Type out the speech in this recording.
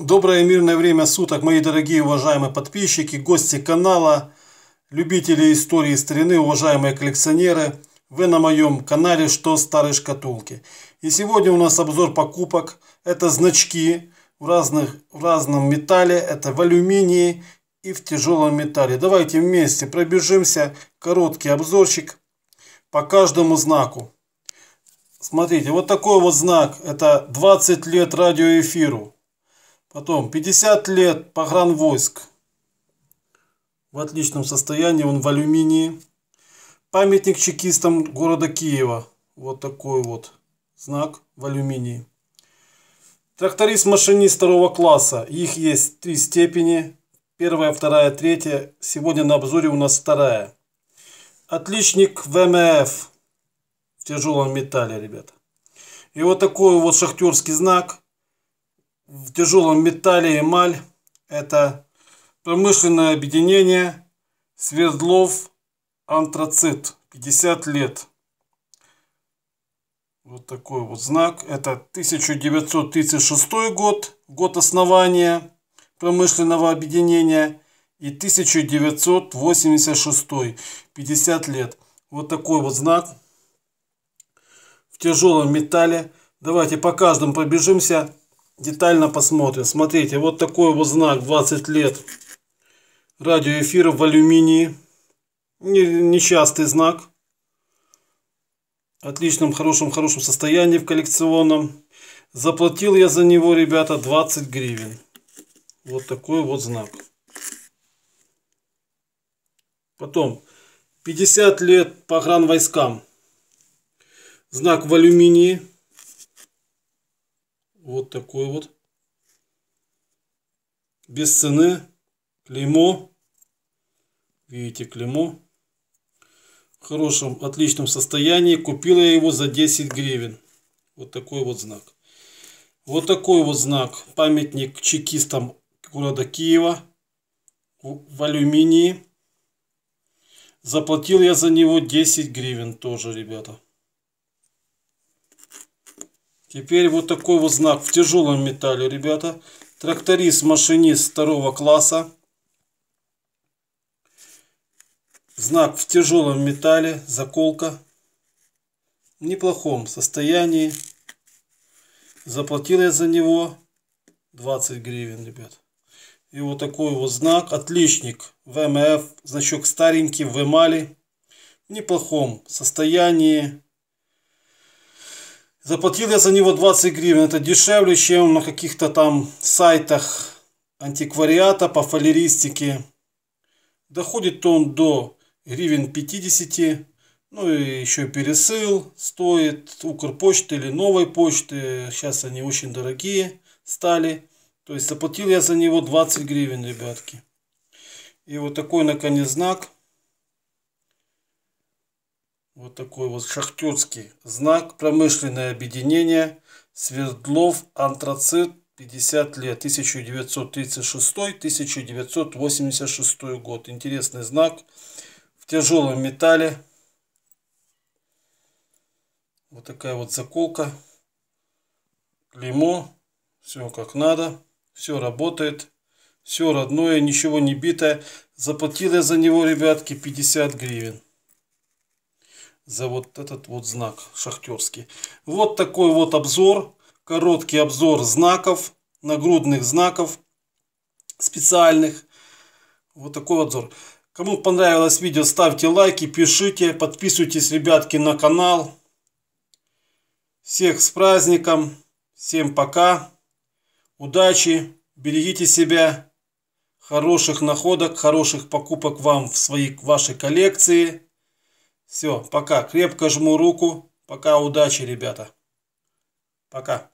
Доброе мирное время суток, мои дорогие уважаемые подписчики, гости канала, любители истории и старины, уважаемые коллекционеры. Вы на моем канале «Что старые шкатулки». И сегодня у нас обзор покупок. Это значки в, разных, в разном металле, это в алюминии и в тяжелом металле. Давайте вместе пробежимся. Короткий обзорчик по каждому знаку. Смотрите, вот такой вот знак. Это 20 лет радиоэфиру. Потом 50 лет погранвойск. В отличном состоянии, он в алюминии. Памятник чекистам города Киева. Вот такой вот знак в алюминии. Тракторист-машинист второго класса. Их есть три степени. Первая, вторая, третья. Сегодня на обзоре у нас вторая. Отличник ВМФ в тяжелом металле, ребята. И вот такой вот шахтерский знак в тяжелом металле эмаль. Это промышленное объединение Свердлов Антрацит. 50 лет. Вот такой вот знак. Это 1936 год, год основания промышленного объединения. И 1986, 50 лет. Вот такой вот знак в тяжелом металле. Давайте по каждому пробежимся детально посмотрим. Смотрите, вот такой вот знак 20 лет радиоэфира в алюминии. Нечастый знак. отличном, хорошем, хорошем состоянии в коллекционном. Заплатил я за него, ребята, 20 гривен. Вот такой вот знак. Потом 50 лет погран войскам. Знак в алюминии. Вот такой вот. Без цены. Клеймо. Видите, клеймо. В хорошем, отличном состоянии. Купила я его за 10 гривен. Вот такой вот знак. Вот такой вот знак. Памятник чекистам города Киева. В алюминии. Заплатил я за него 10 гривен тоже, ребята. Теперь вот такой вот знак в тяжелом металле, ребята. Тракторист-машинист второго класса. Знак в тяжелом металле, заколка. В неплохом состоянии. Заплатил я за него 20 гривен, ребят. И вот такой вот знак. Отличник. ВМФ. Значок старенький, в эмали. В неплохом состоянии. Заплатил я за него 20 гривен. Это дешевле, чем на каких-то там сайтах антиквариата по фалеристике. Доходит он до гривен 50. Ну и еще пересыл стоит Укрпочты или новой почты. Сейчас они очень дорогие стали. То есть заплатил я за него 20 гривен, ребятки. И вот такой наконец знак. Вот такой вот шахтерский знак. Промышленное объединение. Свердлов антрацит 50 лет. 1936-1986 год. Интересный знак. В тяжелом металле. Вот такая вот заколка. Клеймо. Все как надо. Все работает. Все родное, ничего не битое. Заплатил я за него, ребятки, 50 гривен за вот этот вот знак шахтерский. Вот такой вот обзор, короткий обзор знаков, нагрудных знаков специальных. Вот такой обзор. Кому понравилось видео, ставьте лайки, пишите, подписывайтесь, ребятки, на канал. Всех с праздником, всем пока, удачи, берегите себя, хороших находок, хороших покупок вам в свои в вашей коллекции. Все, пока. Крепко жму руку. Пока, удачи, ребята. Пока.